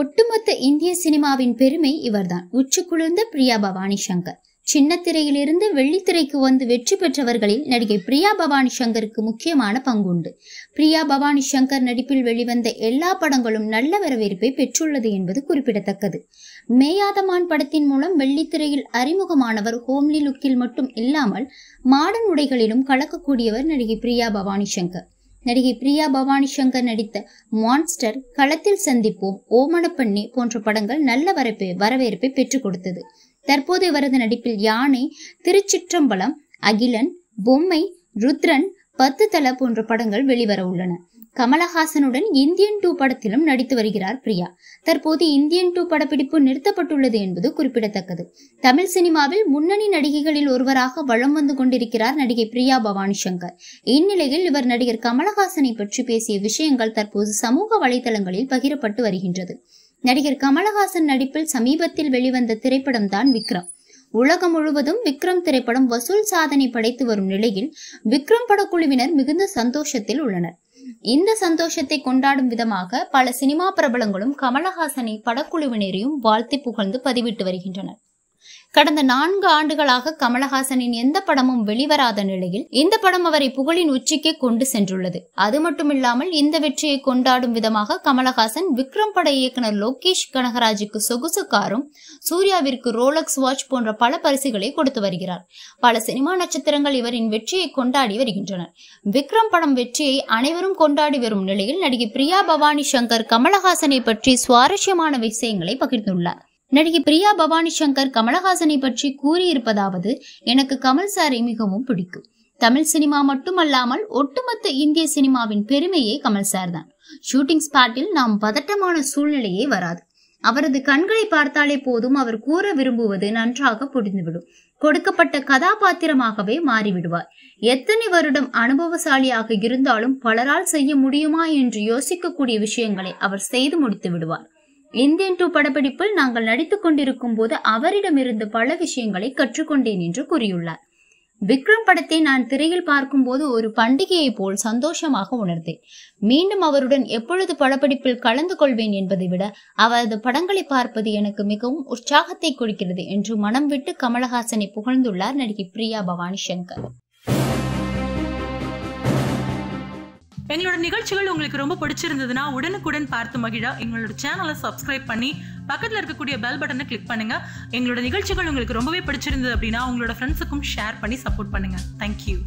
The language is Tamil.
ஒட்டுமொத்த இந்திய சினிமாவின் பெருமை இவர்தான் உச்சு குளிர்ந்த பிரியா பவானி சங்கர் சின்ன திரையிலிருந்து வெள்ளித்திரைக்கு வந்து வெற்றி பெற்றவர்களில் நடிகை பிரியா பவானி சங்கருக்கு முக்கியமான பங்குண்டு பிரியா பவானி சங்கர் நடிப்பில் வெளிவந்த எல்லா படங்களும் நல்ல வரவேற்பை பெற்றுள்ளது என்பது குறிப்பிடத்தக்கது மேயாதமான் படத்தின் மூலம் வெள்ளித்திரையில் அறிமுகமானவர் ஹோம்லி லுக்கில் மட்டும் இல்லாமல் மாடன் உடைகளிலும் கலக்கக்கூடியவர் நடிகை பிரியா பவானி சங்கர் நடிகை பிரியா பவானி சங்கர் நடித்த மான்ஸ்டர் களத்தில் சந்திப்போம் ஓமனப்பண்ணி போன்ற படங்கள் நல்ல வரப்பே வரவேற்பை பெற்றுக் கொடுத்தது தற்போது இவரது நடிப்பில் யானை திருச்சிற்றம்பலம் அகிலன் பொம்மை ருத்ரன் பத்து தல போன்ற படங்கள் வெளிவர உள்ளன கமலஹாசனுடன் இந்தியன் டூ படத்திலும் நடித்து வருகிறார் பிரியா தற்போது இந்தியன் டூ படப்பிடிப்பு நிறுத்தப்பட்டுள்ளது என்பது குறிப்பிடத்தக்கது தமிழ் சினிமாவில் முன்னணி நடிகைகளில் ஒருவராக வளம் வந்து கொண்டிருக்கிறார் நடிகை பிரியா பவானி சங்கர் இந்நிலையில் இவர் நடிகர் கமலஹாசனை பற்றி பேசிய விஷயங்கள் தற்போது சமூக வலைதளங்களில் பகிரப்பட்டு வருகின்றது நடிகர் கமலஹாசன் நடிப்பில் சமீபத்தில் வெளிவந்த திரைப்படம் தான் விக்ரம் உலகம் முழுவதும் விக்ரம் திரைப்படம் வசூல் சாதனை படைத்து வரும் நிலையில் விக்ரம் படக்குழுவினர் மிகுந்த சந்தோஷத்தில் உள்ளனர் இந்த சந்தோஷத்தை கொண்டாடும் விதமாக பல சினிமா பிரபலங்களும் கமலஹாசனை படக்குழுவினரையும் வாழ்த்தி புகழ்ந்து பதிவிட்டு வருகின்றனர் கடந்த நான்கு ஆண்டுகளாக கமலஹாசனின் எந்த படமும் வெளிவராத நிலையில் இந்த படம் அவரை புகழின் உச்சிக்கே கொண்டு சென்றுள்ளது அது மட்டுமில்லாமல் இந்த வெற்றியை கொண்டாடும் விதமாக கமலஹாசன் விக்ரம் பட இயக்குனர் லோகேஷ் கனகராஜுக்கு சொகுசு காரும் சூர்யாவிற்கு ரோலக்ஸ் வாட்ச் போன்ற பல பரிசுகளை கொடுத்து வருகிறார் பல சினிமா நட்சத்திரங்கள் இவரின் வெற்றியை கொண்டாடி வருகின்றனர் விக்ரம் படம் வெற்றியை அனைவரும் கொண்டாடி வரும் நிலையில் நடிகை பிரியா பவானி சங்கர் கமலஹாசனை பற்றி சுவாரஸ்யமான விஷயங்களை பகிர்ந்துள்ளார் நடிகை பிரியா பவானி சங்கர் கமலஹாசனை பற்றி கூறியிருப்பதாவது எனக்கு கமல் சாரை மிகவும் பிடிக்கும் தமிழ் சினிமா மட்டுமல்லாமல் ஒட்டுமொத்த இந்திய சினிமாவின் பெருமையே கமல் சார் தான் ஷூட்டிங் ஸ்பாட்டில் நாம் பதட்டமான சூழ்நிலையே வராது அவரது கண்களை பார்த்தாலே போதும் அவர் கூற விரும்புவது நன்றாக புரிந்துவிடும் கொடுக்கப்பட்ட கதாபாத்திரமாகவே மாறிவிடுவார் எத்தனை வருடம் அனுபவசாலியாக இருந்தாலும் பலரால் செய்ய முடியுமா என்று யோசிக்கக்கூடிய விஷயங்களை அவர் செய்து முடித்து விடுவார் இந்தியன் டூ படப்பிடிப்பில் நாங்கள் நடித்துக் கொண்டிருக்கும் போது அவரிடமிருந்து பல விஷயங்களை கற்றுக்கொண்டேன் என்று கூறியுள்ளார் விக்ரம் படத்தை நான் திரையில் பார்க்கும்போது ஒரு பண்டிகையை போல் சந்தோஷமாக உணர்ந்தேன் மீண்டும் அவருடன் எப்பொழுது படப்பிடிப்பில் கலந்து கொள்வேன் என்பதை விட அவரது படங்களை பார்ப்பது எனக்கு மிகவும் உற்சாகத்தை கொடுக்கிறது என்று மனம் விட்டு கமலஹாசனை புகழ்ந்துள்ளார் நடிகை பிரியா பவானி சங்கர் எங்களோட நிகழ்ச்சிகள் உங்களுக்கு ரொம்ப பிடிச்சிருந்ததுன்னா உடனுக்குடன் பார்த்து மகிழா எங்களோட சேனலை சப்ஸ்கிரைப் பண்ணி பக்கத்தில் இருக்கக்கூடிய பெல் பட்டனை கிளிக் பண்ணுங்க எங்களோட நிகழ்ச்சிகள் உங்களுக்கு ரொம்பவே பிடிச்சிருந்தது அப்படின்னா உங்களோட ஃப்ரெண்ட்ஸுக்கும் ஷேர் பண்ணி சப்போர்ட் பண்ணுங்க தேங்க்யூ